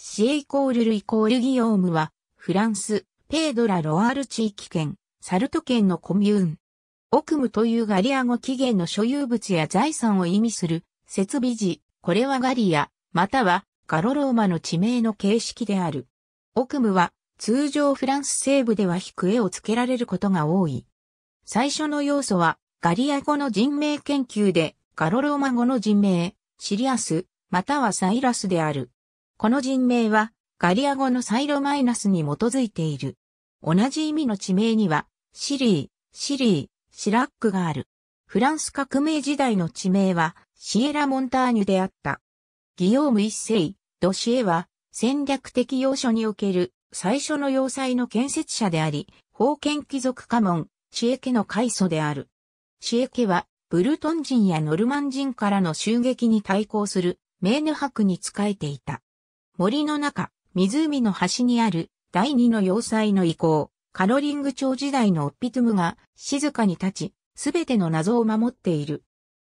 シエイコールルイコールギオームは、フランス、ペードラ・ロアール地域圏、サルト県のコミューン。オクムというガリア語起源の所有物や財産を意味する、設備時、これはガリア、またはガロローマの地名の形式である。オクムは、通常フランス西部では引く絵を付けられることが多い。最初の要素は、ガリア語の人名研究で、ガロローマ語の人名、シリアス、またはサイラスである。この人名は、ガリア語のサイロマイナスに基づいている。同じ意味の地名には、シリー、シリー、シラックがある。フランス革命時代の地名は、シエラ・モンターニュであった。ギヨーム一世、ドシエは、戦略的要所における最初の要塞の建設者であり、封建貴族家紋、シエ家の開祖である。シエ家は、ブルトン人やノルマン人からの襲撃に対抗する、メーヌ博に仕えていた。森の中、湖の端にある第二の要塞の遺構、カロリング朝時代のオッピトゥムが静かに立ち、すべての謎を守っている。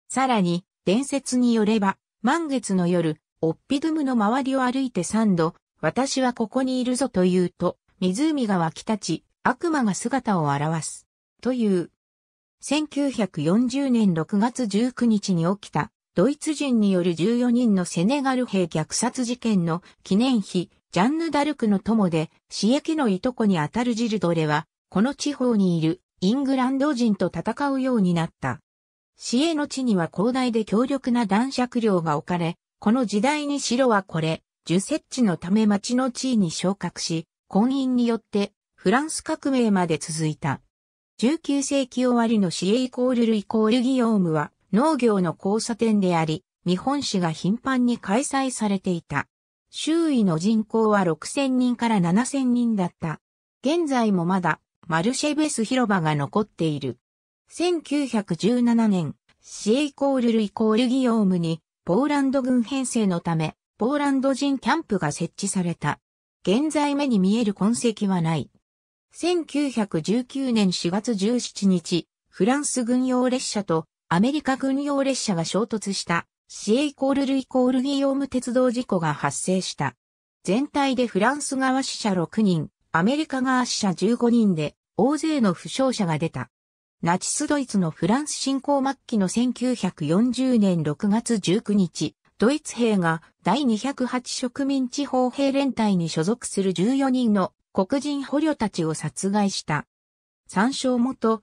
さらに、伝説によれば、満月の夜、オッピトゥムの周りを歩いて三度、私はここにいるぞと言うと、湖が湧き立ち、悪魔が姿を現す。という。1940年6月19日に起きたドイツ人による14人のセネガル兵虐殺事件の記念碑、ジャンヌ・ダルクの友で、死役のいとこにあたるジルドレは、この地方にいるイングランド人と戦うようになった。市営の地には広大で強力な男爵領が置かれ、この時代に城はこれ、受設地のため町の地位に昇格し、婚姻によってフランス革命まで続いた。19世紀終わりの市営イコールルイコールギオームは、農業の交差点であり、見本市が頻繁に開催されていた。周囲の人口は6000人から7000人だった。現在もまだマルシェベス広場が残っている。1917年、シエイコールルイコールギオームに、ポーランド軍編成のため、ポーランド人キャンプが設置された。現在目に見える痕跡はない。1919年4月17日、フランス軍用列車とアメリカ軍用列車が衝突した、シエイコールルイコールギヨーム鉄道事故が発生した。全体でフランス側死者6人、アメリカ側死者15人で、大勢の負傷者が出た。ナチスドイツのフランス侵攻末期の1940年6月19日、ドイツ兵が第208植民地方兵連隊に所属する14人の黒人捕虜たちを殺害した。参照元、